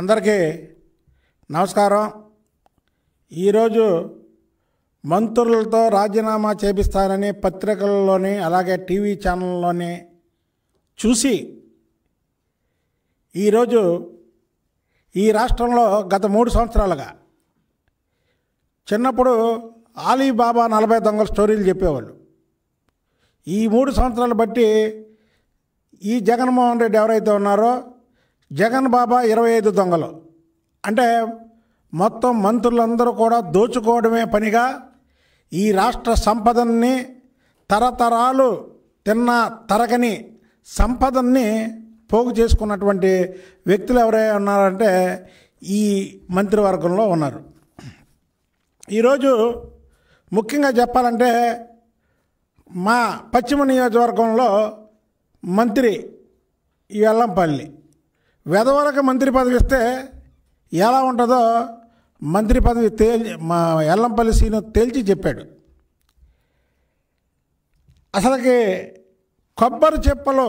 అందరికీ నమస్కారం ఈరోజు మంత్రులతో రాజీనామా చేపిస్తారని పత్రికల్లోని అలాగే టీవీ ఛానల్లోని చూసి ఈరోజు ఈ రాష్ట్రంలో గత మూడు సంవత్సరాలుగా చిన్నప్పుడు ఆలీబాబా నలభై దొంగల స్టోరీలు చెప్పేవాళ్ళు ఈ మూడు సంవత్సరాలు బట్టి ఈ జగన్మోహన్ రెడ్డి ఎవరైతే ఉన్నారో జగన్ బాబా ఇరవై ఐదు దొంగలు అంటే మొత్తం మంత్రులందరూ కూడా దోచుకోవడమే పనిగా ఈ రాష్ట్ర సంపదని తరతరాలు తిన్న తరగని సంపదన్ని పోగు చేసుకున్నటువంటి వ్యక్తులు ఎవరై ఉన్నారంటే ఈ మంత్రివర్గంలో ఉన్నారు ఈరోజు ముఖ్యంగా చెప్పాలంటే మా పశ్చిమ నియోజకవర్గంలో మంత్రి వెల్లంపల్లి వెధవలకు మంత్రి పదవి ఇస్తే ఎలా ఉంటుందో మంత్రి పదవి తేల్చి మా ఎల్లంపల్లి సీను తేల్చి చెప్పాడు అసలుకి కొబ్బరి చెప్పలు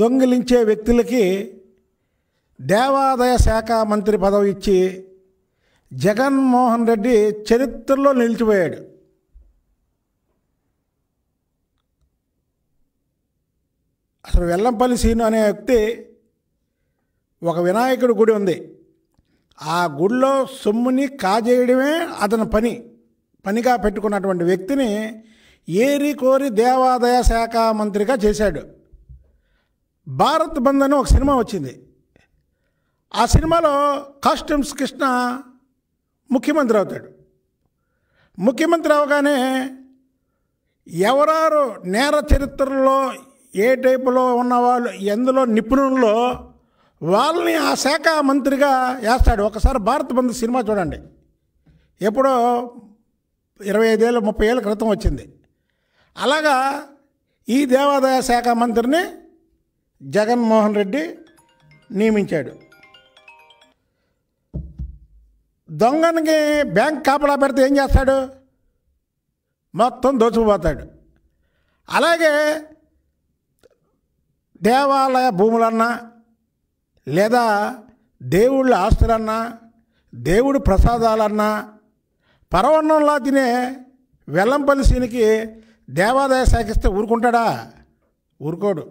దొంగిలించే వ్యక్తులకి దేవాదాయ శాఖ మంత్రి పదవి ఇచ్చి జగన్మోహన్ రెడ్డి చరిత్రలో నిలిచిపోయాడు అసలు వెల్లంపల్లి సీను అనే వ్యక్తి ఒక వినాయకుడి గుడి ఉంది ఆ గుడిలో సొమ్ముని కాజేయడమే అతని పని పనిగా పెట్టుకున్నటువంటి వ్యక్తిని ఏరి కోరి దేవాదాయ శాఖ మంత్రిగా చేశాడు భారత్ బంద్ అని ఒక సినిమా వచ్చింది ఆ సినిమాలో కాస్ట్యూమ్స్ కృష్ణ ముఖ్యమంత్రి అవుతాడు ముఖ్యమంత్రి అవగానే ఎవరారు నేర చరిత్రలో ఏ టైపులో ఉన్నవాళ్ళు ఎందులో నిపుణుల్లో వాళ్ళని ఆ శాఖ మంత్రిగా వేస్తాడు ఒకసారి భారత్ బంధు సినిమా చూడండి ఎప్పుడో ఇరవై ఐదేళ్ళు ముప్పై ఏళ్ళ క్రితం వచ్చింది అలాగా ఈ దేవాదాయ శాఖ మంత్రిని జగన్మోహన్ రెడ్డి నియమించాడు దొంగనికి బ్యాంక్ కాపలా పెడితే ఏం చేస్తాడు మొత్తం దోచుకుపోతాడు అలాగే దేవాలయ భూములన్నా లేదా దేవుళ్ళ ఆస్తులన్నా దేవుడి ప్రసాదాలన్నా పరవన్నంలా తినే వెల్లంపల్లి శ్రీనికి దేవాదాయ శాఖ ఇస్తే ఊరుకుంటాడా ఊరుకోడు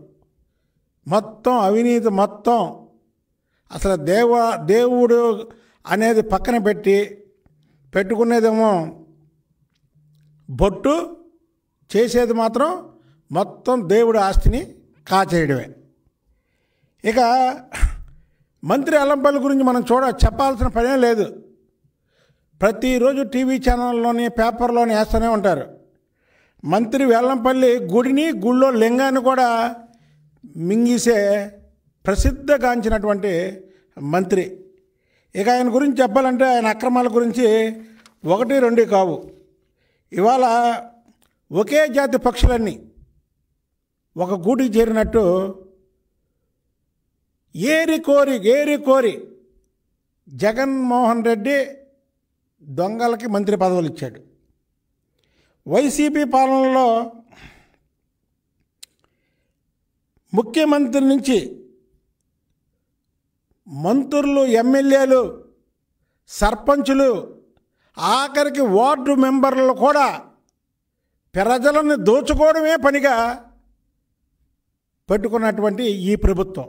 మొత్తం అవినీతి మొత్తం అసలు దేవ దేవుడు అనేది పక్కన పెట్టి పెట్టుకునేదేమో బొట్టు చేసేది మాత్రం మొత్తం దేవుడి ఆస్తిని కాచేయడమే ఇక మంత్రి అలంపల్లి గురించి మనం చూడ చెప్పాల్సిన పనే లేదు ప్రతిరోజు టీవీ ఛానల్లోని పేపర్లోని వేస్తూనే ఉంటారు మంత్రి వెల్లంపల్లి గుడిని గుళ్ళో లింగాన్ని కూడా మింగిసే ప్రసిద్ధగాంచినటువంటి మంత్రి ఇక ఆయన గురించి చెప్పాలంటే ఆయన అక్రమాల గురించి ఒకటి రెండు కావు ఇవాళ ఒకే జాతి పక్షులన్నీ ఒక గూటికి చేరినట్టు ఏరి కోరి ఏరి కోరి జగన్మోహన్ రెడ్డి దొంగలకి మంత్రి పదవులు ఇచ్చాడు వైసీపీ పాలనలో ముఖ్యమంత్రి నుంచి మంత్రులు ఎమ్మెల్యేలు సర్పంచులు ఆఖరికి వార్డు మెంబర్లు కూడా ప్రజలను దోచుకోవడమే పనిగా పెట్టుకున్నటువంటి ఈ ప్రభుత్వం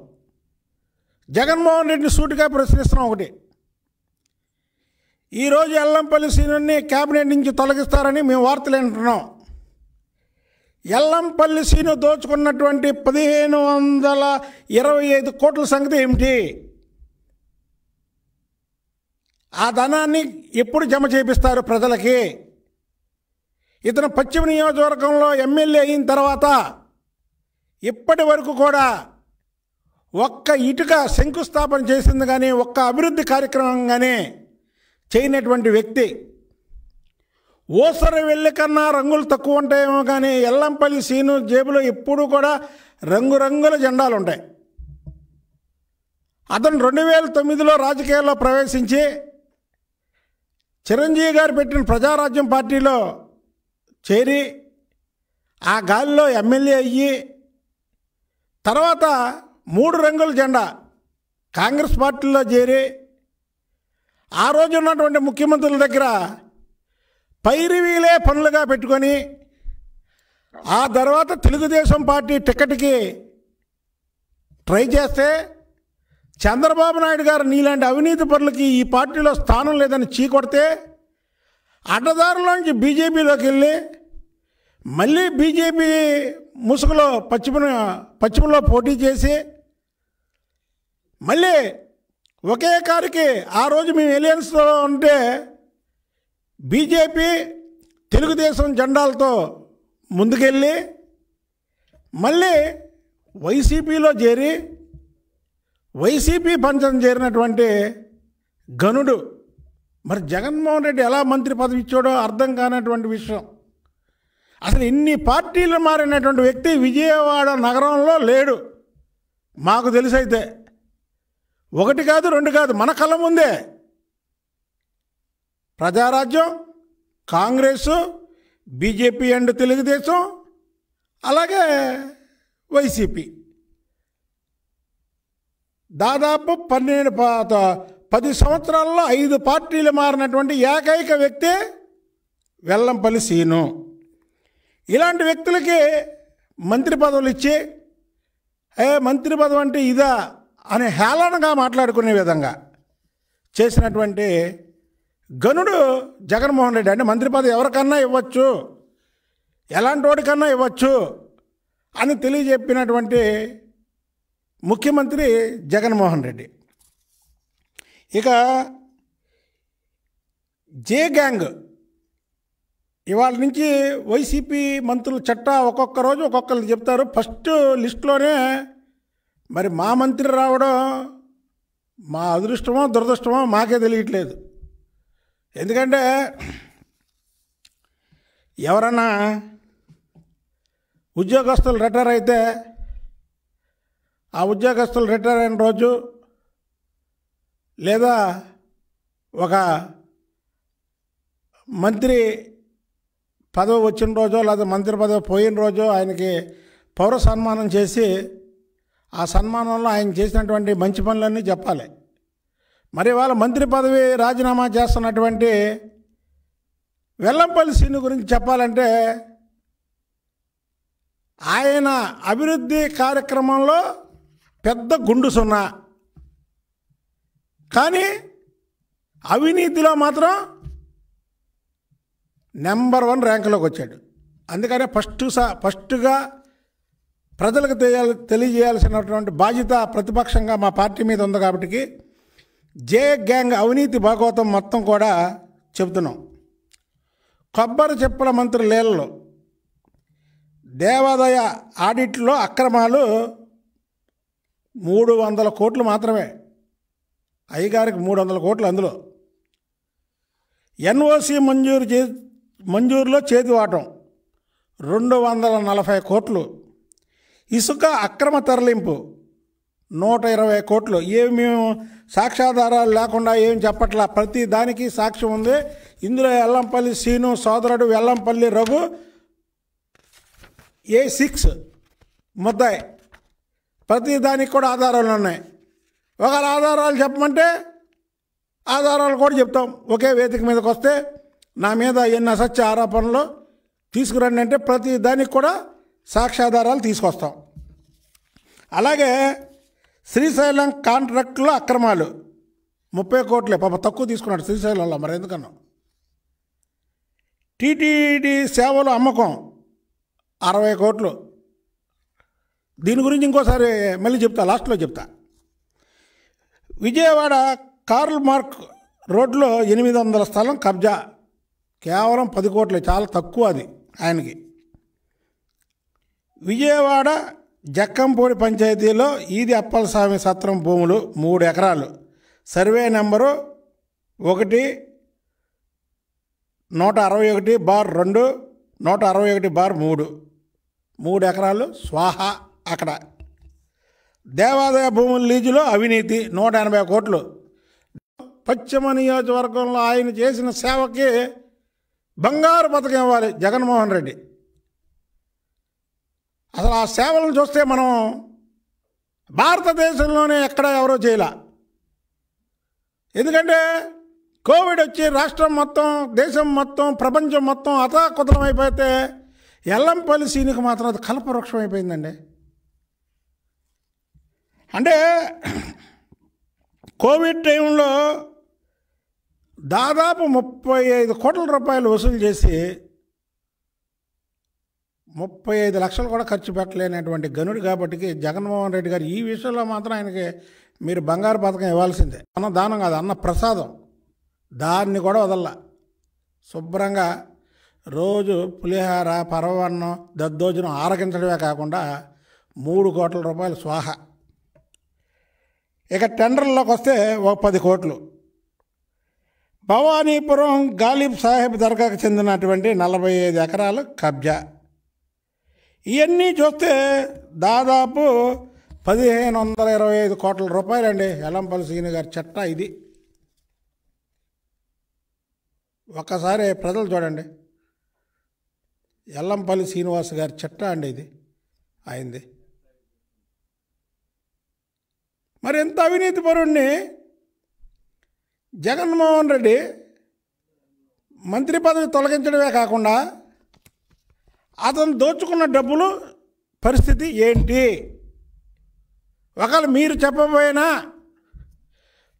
జగన్మోహన్ రెడ్డిని సూటిగా ప్రశ్నిస్తున్నాం ఒకటి ఈరోజు ఎల్లంపల్లి సీనియర్ని క్యాబినెట్ నుంచి తొలగిస్తారని మేము వార్తలు వింటున్నాం ఎల్లంపల్లి సీను దోచుకున్నటువంటి పదిహేను వందల ఇరవై ఐదు కోట్ల సంగతి ఏమిటి ఆ ధనాన్ని ఎప్పుడు జమ చేపిస్తారు ప్రజలకి ఇతను పశ్చిమ నియోజకవర్గంలో ఎమ్మెల్యే అయిన తర్వాత ఇప్పటి వరకు కూడా ఒక్క ఇటుక శంకుస్థాపన చేసింది కానీ ఒక్క అభివృద్ధి కార్యక్రమంగానే చేయనటువంటి వ్యక్తి ఓసరి వెళ్ళి కన్నా రంగులు తక్కువ ఉంటాయేమో కానీ ఎల్లంపల్లి సీను జేబులో ఎప్పుడూ కూడా రంగురంగుల జెండాలు ఉంటాయి అతను రెండు వేల తొమ్మిదిలో రాజకీయాల్లో ప్రవేశించి చిరంజీవి గారు పెట్టిన ప్రజారాజ్యం పార్టీలో చేరి ఆ గాలిలో ఎమ్మెల్యే అయ్యి తర్వాత మూడు రంగుల జెండా కాంగ్రెస్ పార్టీలో చేరి ఆ రోజు ఉన్నటువంటి ముఖ్యమంత్రుల దగ్గర పైరివీలే పనులుగా పెట్టుకొని ఆ తర్వాత తెలుగుదేశం పార్టీ టికెట్కి ట్రై చేస్తే చంద్రబాబు నాయుడు గారు నీలాంటి అవినీతి పనులకి ఈ పార్టీలో స్థానం లేదని చీకొడితే అడ్డదారులోంచి బీజేపీలోకి వెళ్ళి మళ్ళీ బీజేపీ ముసుగులో పశ్చిమ పశ్చిమలో పోటీ చేసి మళ్ళీ ఒకే కారికి ఆ రోజు మేము ఎలియన్స్లో ఉంటే బీజేపీ తెలుగుదేశం జెండాలతో ముందుకెళ్ళి మళ్ళీ వైసీపీలో చేరి వైసీపీ పంచం చేరినటువంటి గనుడు మరి జగన్మోహన్ రెడ్డి ఎలా మంత్రి పదవి ఇచ్చాడో అర్థం కానటువంటి విషయం అసలు ఇన్ని పార్టీలు మారినటువంటి వ్యక్తి విజయవాడ నగరంలో లేడు మాకు తెలిసైతే ఒకటి కాదు రెండు కాదు మన కళ్ళ ముందే ప్రజారాజ్యం కాంగ్రెస్ బీజేపీ అండ్ తెలుగుదేశం అలాగే వైసీపీ దాదాపు పన్నెండు పది సంవత్సరాల్లో ఐదు పార్టీలు మారినటువంటి ఏకైక వ్యక్తి వెల్లంపల్లి సీను ఇలాంటి వ్యక్తులకి మంత్రి పదవులు ఇచ్చి ఏ మంత్రి పదవి అంటే ఇదా అనే హేళనగా మాట్లాడుకునే విధంగా చేసినటువంటి గనుడు జగన్మోహన్ రెడ్డి అంటే మంత్రి పదవి ఎవరికన్నా ఇవ్వచ్చు ఎలాంటి వాడికన్నా ఇవ్వచ్చు అని తెలియజెప్పినటువంటి ముఖ్యమంత్రి జగన్మోహన్ రెడ్డి ఇక జే గ్యాంగ్ ఇవాళ నుంచి వైసీపీ మంత్రులు చట్ట ఒక్కొక్క రోజు ఒక్కొక్కరు చెప్తారు ఫస్ట్ లిస్టులోనే మరి మా మంత్రి రావడం మా అదృష్టమో దురదృష్టమో మాకే తెలియట్లేదు ఎందుకంటే ఎవరన్నా ఉద్యోగస్తులు రిటైర్ అయితే ఆ ఉద్యోగస్తులు రిటైర్ అయిన రోజు లేదా ఒక మంత్రి పదవి వచ్చిన రోజో లేదా మంత్రి పదవి పోయిన రోజో ఆయనకి పౌర సన్మానం చేసి ఆ సన్మానంలో ఆయన చేసినటువంటి మంచి పనులన్నీ చెప్పాలి మరి వాళ్ళ మంత్రి పదవి రాజీనామా చేస్తున్నటువంటి వెల్లంపల్లి సీని గురించి చెప్పాలంటే ఆయన అభివృద్ధి కార్యక్రమంలో పెద్ద గుండు సున్నా కానీ అవినీతిలో మాత్రం నెంబర్ వన్ ర్యాంకులోకి వచ్చాడు అందుకనే ఫస్ట్ సా ఫస్ట్గా ప్రజలకు తెలియాలి తెలియజేయాల్సినటువంటి బాధ్యత ప్రతిపక్షంగా మా పార్టీ మీద ఉంది కాబట్టి జే గ్యాంగ్ అవినీతి భాగవతం మొత్తం కూడా చెబుతున్నాం కొబ్బరి చెప్పుల మంత్రి లీలలు దేవాదాయ ఆడిట్లో అక్రమాలు మూడు వందల కోట్లు మాత్రమే అయ్యగారికి మూడు వందల కోట్లు అందులో ఎన్ఓసి మంజూరు చే మంజూరులో చేతివాటం రెండు వందల నలభై కోట్లు ఇసుక అక్రమ తరలింపు నూట ఇరవై కోట్లు ఏమి మేము సాక్ష్యాధారాలు లేకుండా ఏం చెప్పట్లా ప్రతి దానికి సాక్ష్యం ఉంది ఇందులో ఎల్లంపల్లి సీను సోదరుడు వెల్లంపల్లి రఘు ఏ సిక్స్ ముద్దాయి ప్రతి దానికి కూడా ఆధారాలు ఉన్నాయి ఒకవేళ ఆధారాలు చెప్పమంటే ఆధారాలు కూడా చెప్తాం ఒకే వేదిక మీదకి వస్తే నా మీద ఎన్ని అసత్య ఆరోపణలు తీసుకురండి అంటే ప్రతి దానికి కూడా సాక్ష్యాధారాలు తీసుకొస్తాం అలాగే శ్రీశైలం కాంట్రాక్ట్లో అక్రమాలు ముప్పై కోట్లే పాప తక్కువ తీసుకున్నాడు శ్రీశైలంలో మరి ఎందుకన్నా టీటీడీ సేవలు అమ్మకం అరవై కోట్లు దీని గురించి ఇంకోసారి మళ్ళీ చెప్తా లాస్ట్లో చెప్తా విజయవాడ కార్ల్ మార్క్ రోడ్లో ఎనిమిది వందల స్థలం కబ్జా కేవలం పది కోట్లు చాలా తక్కువ అది ఆయనకి విజయవాడ జక్కంపూడి పంచాయతీలో ఈది అప్పలస్వామి సత్రం భూములు మూడు ఎకరాలు సర్వే నెంబరు ఒకటి నూట అరవై ఒకటి బార్ రెండు నూట అరవై ఒకటి బార్ మూడు మూడు ఎకరాలు స్వాహ అక్కడ దేవాదాయ భూముల లీజులో అవినీతి నూట ఎనభై కోట్లు పశ్చిమ నియోజకవర్గంలో ఆయన చేసిన సేవకి బంగారు పథకం ఇవ్వాలి జగన్మోహన్ రెడ్డి అసలు ఆ సేవలను చూస్తే మనం భారతదేశంలోనే ఎక్కడ ఎవరో చేయలే ఎందుకంటే కోవిడ్ వచ్చి రాష్ట్రం మొత్తం దేశం మొత్తం ప్రపంచం మొత్తం అతాకుతలం అయిపోతే ఎల్లంపల్లి సీనికి మాత్రం అది కల్పవృక్షం అయిపోయిందండి అంటే కోవిడ్ టైంలో దాదాపు ముప్పై ఐదు కోట్ల రూపాయలు వసూలు చేసి ముప్పై ఐదు లక్షలు కూడా ఖర్చు పెట్టలేనటువంటి గనుడు కాబట్టి జగన్మోహన్ రెడ్డి గారు ఈ విషయంలో మాత్రం ఆయనకి మీరు బంగారు పథకం ఇవ్వాల్సిందే అన్న దానం కాదు అన్న ప్రసాదం దాన్ని కూడా వదల్ల శుభ్రంగా రోజు పులిహార పరవన్నం దద్దోజనం ఆరగించడమే కాకుండా మూడు కోట్ల రూపాయలు స్వాహ ఇక టెండర్లోకి వస్తే ఒక పది కోట్లు భవానీపురం గాలిబ్ సాహెబ్ దర్గాకు చెందినటువంటి నలభై ఐదు ఎకరాలు కబ్జా ఇవన్నీ చూస్తే దాదాపు పదిహేను వందల ఇరవై ఐదు కోట్ల రూపాయలండి ఎలంపల్లి సీని గారి చట్ట ఇది ఒక్కసారి ప్రజలు చూడండి ఎల్లంపల్లి శ్రీనివాస్ గారి చట్ట అండి ఇది అయింది మరి ఎంత అవినీతి పరుణ్ణి జగన్మోహన్ రెడ్డి మంత్రి పదవి తొలగించడమే కాకుండా అతను దోచుకున్న డబ్బులు పరిస్థితి ఏంటి ఒకవేళ మీరు చెప్పబోయినా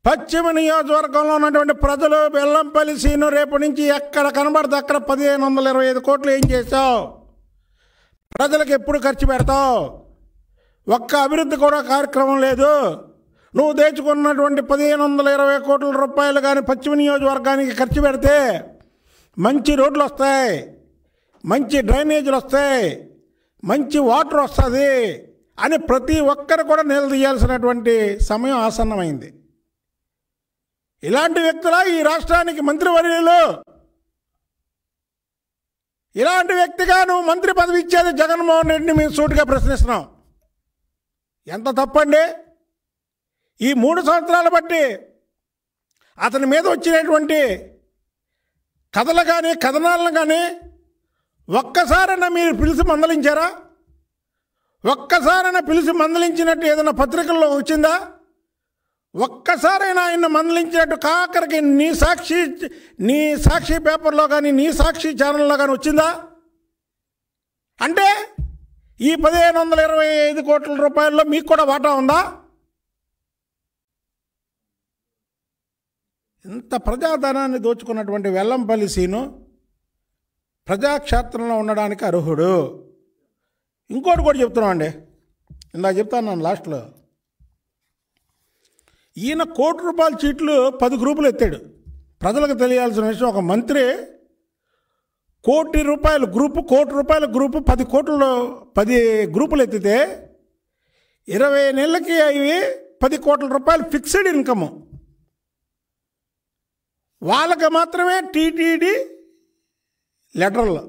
పశ్చిమ నియోజకవర్గంలో ఉన్నటువంటి ప్రజలు బెల్లంపల్లి సీను రేపు నుంచి ఎక్కడ కనబడితే అక్కడ పదిహేను వందల ఇరవై ఐదు కోట్లు ఏం చేసావు ప్రజలకు ఎప్పుడు ఖర్చు పెడతావు ఒక్క అభివృద్ధి కూడా కార్యక్రమం లేదు నువ్వు తెచ్చుకున్నటువంటి పదిహేను వందల ఇరవై కోట్ల రూపాయలు కానీ పశ్చిమ నియోజకవర్గానికి ఖర్చు పెడితే మంచి రోడ్లు వస్తాయి మంచి డ్రైనేజీలు వస్తాయి మంచి వాటర్ వస్తుంది అని ప్రతి ఒక్కరు కూడా నిలదీయాల్సినటువంటి సమయం ఆసన్నమైంది ఇలాంటి వ్యక్తుల ఈ రాష్ట్రానికి మంత్రివర్యులు ఇలాంటి వ్యక్తిగా నువ్వు మంత్రి పదవి ఇచ్చేది జగన్మోహన్ రెడ్డిని మేము సూటిగా ప్రశ్నిస్తున్నాం ఎంత తప్పండి ఈ మూడు సంవత్సరాలు బట్టి అతని మీద వచ్చినటువంటి కథలు కానీ కథనాలను కానీ ఒక్కసారైనా మీరు పిలిచి మందలించారా ఒక్కసారైనా పిలిచి మందలించినట్టు ఏదైనా పత్రికల్లో వచ్చిందా ఒక్కసారైనా ఆయన మందలించినట్టు కాకరికి నీ సాక్షి నీ సాక్షి పేపర్లో కానీ నీ సాక్షి ఛానల్లో కానీ వచ్చిందా అంటే ఈ పదిహేను వందల ఇరవై ఐదు కోట్ల రూపాయల్లో మీకు కూడా వాటా ఉందా ఇంత ప్రజాధనాన్ని దోచుకున్నటువంటి వెల్లంపల్లి సీను ప్రజాక్షేత్రంలో ఉండడానికి అర్హుడు ఇంకోటి కూడా చెప్తున్నామండి ఇందా చెప్తాను నన్ను లాస్ట్లో ఈయన కోటి రూపాయల చీట్లు పది గ్రూపులు ఎత్తాడు ప్రజలకు తెలియాల్సిన విషయం ఒక మంత్రి కోటి రూపాయల గ్రూపు కోటి రూపాయల గ్రూపు పది కోట్లలో పది గ్రూపులు ఎత్తితే ఇరవై నెలలకి అవి పది కోట్ల రూపాయలు ఫిక్స్డ్ ఇన్కము వాళ్ళకి మాత్రమే టీటీడీ లెటర్లు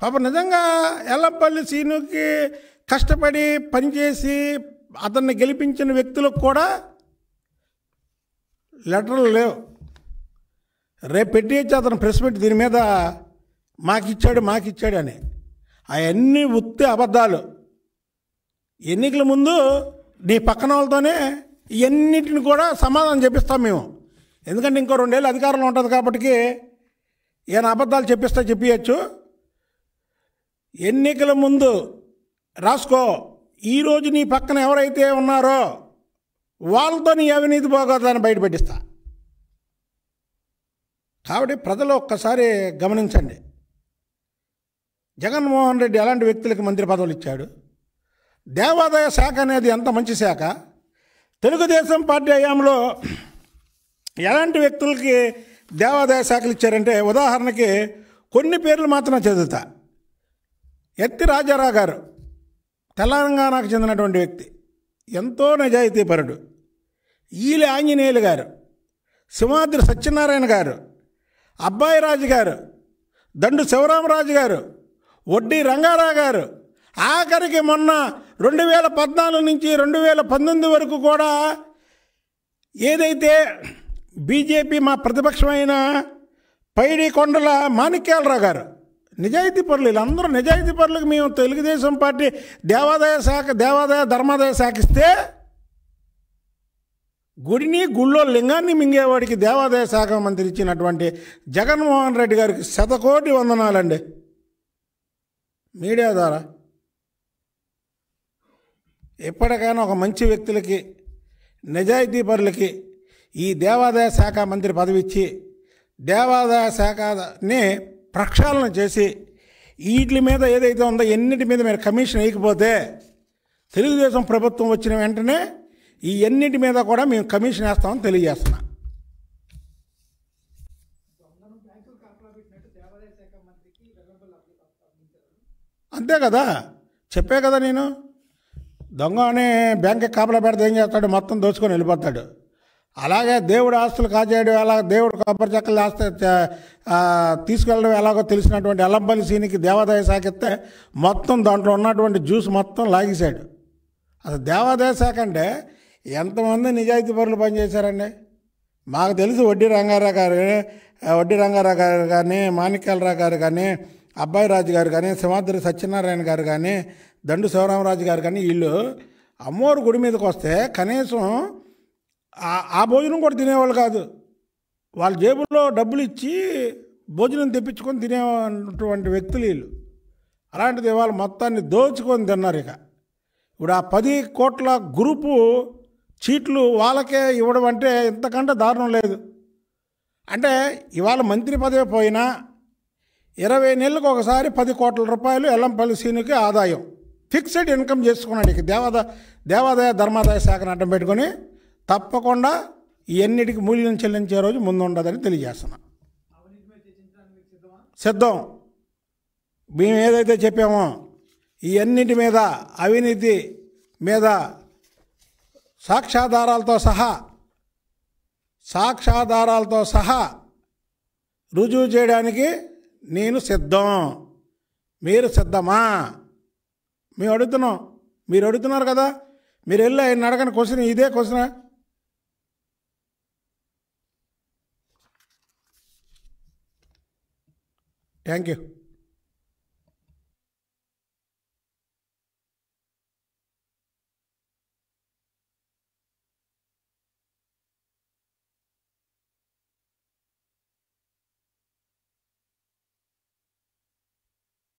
పాప నిజంగా ఎల్లపల్లి సీనుకి కష్టపడి పనిచేసి అతన్ని గెలిపించిన వ్యక్తులకు కూడా లెటర్లు లేవు రేపు పెట్టేయచ్చు అతను ప్రెస్ పెట్టి దీని మీద మాకిచ్చాడు మాకిచ్చాడు అని అవన్నీ ఉత్తే అబద్ధాలు ఎన్నికల ముందు నీ పక్కన వాళ్ళతోనే ఇవన్నిటిని కూడా సమాధానం చెప్పిస్తాం మేము ఎందుకంటే ఇంకో రెండేళ్ళు అధికారంలో ఉంటుంది కాబట్టి ఈయన అబద్ధాలు చెప్పిస్తే చెప్పియచ్చు ఎన్నికల ముందు రాసుకో ఈరోజు నీ పక్కన ఎవరైతే ఉన్నారో వాళ్ళతో నీ అవినీతి పోగొద్దని బయటపెట్టిస్తా కాబట్టి ప్రజలు ఒక్కసారి గమనించండి జగన్మోహన్ రెడ్డి ఎలాంటి వ్యక్తులకు మంత్రి పదవులు ఇచ్చాడు దేవాదాయ శాఖ అనేది ఎంత మంచి శాఖ తెలుగుదేశం పార్టీ హయాంలో ఎలాంటి వ్యక్తులకి దేవాదాయ శాఖలు ఇచ్చారంటే ఉదాహరణకి కొన్ని పేర్లు మాత్రం చదువుతా ఎత్తి రాజారావు గారు తెలంగాణకు చెందినటువంటి వ్యక్తి ఎంతో నిజాయితీపరుడు ఈలి ఆంజనేయులు గారు సింహాద్రి సత్యనారాయణ గారు అబ్బాయి రాజు గారు దండు శివరామరాజు గారు వడ్డీ రంగారావు గారు ఆఖరికి మొన్న రెండు వేల పద్నాలుగు నుంచి రెండు వేల పంతొమ్మిది వరకు కూడా ఏదైతే బీజేపీ మా ప్రతిపక్షమైన పైడి కొండల మాణిక్యాలరావు గారు నిజాయితీ పరులు వీళ్ళందరూ నిజాయితీ పరులకు మేము తెలుగుదేశం పార్టీ దేవాదాయ శాఖ దేవాదాయ ధర్మాదాయ శాఖ ఇస్తే గుడిని గుళ్ళో లింగాన్ని మింగేవాడికి దేవాదాయ శాఖ మంత్రి ఇచ్చినటువంటి జగన్మోహన్ రెడ్డి గారికి శతకోటి వందనాలండి మీడియా ద్వారా ఎప్పటికైనా ఒక మంచి వ్యక్తులకి నిజాయితీ పరులకి ఈ దేవాదాయ శాఖ మంత్రి పదవి ఇచ్చి దేవాదాయ శాఖని ప్రక్షాళన చేసి వీటి మీద ఏదైతే ఉందో ఎన్నిటి మీద మీరు కమిషన్ వేయకపోతే తెలుగుదేశం ప్రభుత్వం వచ్చిన వెంటనే ఈ ఎన్నిటి మీద కూడా మేము కమిషన్ వేస్తామని తెలియజేస్తున్నా అంతే కదా చెప్పే కదా నేను దొంగ అనే బ్యాంక్కి కాపలా పెడితే ఏం చేస్తాడు మొత్తం దోచుకొని వెళ్ళిపోతాడు అలాగే దేవుడు ఆస్తులు కాజేయడం ఎలా దేవుడు కొబ్బరి చెక్కలు ఆస్తి తీసుకెళ్ళడం ఎలాగో తెలిసినటువంటి ఎల్లంపల్లి సీనికి దేవాదాయ శాఖ ఇస్తే మొత్తం దాంట్లో ఉన్నటువంటి జ్యూస్ మొత్తం లాగేశాడు అసలు దేవాదాయ శాఖ అంటే ఎంతమంది నిజాయితీ పనులు పనిచేశారండి మాకు తెలిసి వడ్డీ రంగారావు గారు వడ్డీ రంగారావు గారు కానీ మాణిక్యాలరావు గారు కానీ అబ్బాయి రాజు గారు కానీ సింహాద్రి సత్యనారాయణ గారు కానీ దండు శివరామరాజు గారు కానీ వీళ్ళు అమ్మోరు గుడి మీదకి వస్తే కనీసం ఆ భోజనం కూడా తినేవాళ్ళు కాదు వాళ్ళ జేబుల్లో డబ్బులు ఇచ్చి భోజనం తెప్పించుకొని తినేటువంటి వ్యక్తులు వీళ్ళు అలాంటిది ఇవాళ మొత్తాన్ని దోచుకొని తిన్నారు ఇక ఇప్పుడు ఆ పది కోట్ల గ్రూపు చీట్లు వాళ్ళకే ఇవ్వడం అంటే ఇంతకంటే దారుణం లేదు అంటే ఇవాళ మంత్రి పదవి పోయినా ఇరవై నెలలకు ఒకసారి పది కోట్ల రూపాయలు ఎల్లంపల్లి సీనుకి ఆదాయం ఫిక్స్డ్ ఇన్కమ్ చేసుకున్నాడు ఇక దేవాదాయ దేవాదాయ ధర్మాదాయ శాఖను అడ్డం పెట్టుకొని తప్పకుండా ఇవన్నిటికి మూల్యం చెల్లించే రోజు ముందుండదని తెలియజేస్తున్నా సిద్ధం మేము ఏదైతే చెప్పామో ఇవన్నిటి మీద అవినీతి మీద సాక్ష్యాధారాలతో సహా సాక్ష్యాధారాలతో సహా రుజువు చేయడానికి నేను సిద్ధం మీరు సిద్ధమా మేము అడుగుతున్నాం మీరు అడుగుతున్నారు కదా మీరు వెళ్ళి ఆయన అడగని క్వశ్చన్ ఇదే క్వశ్చనా Thank you.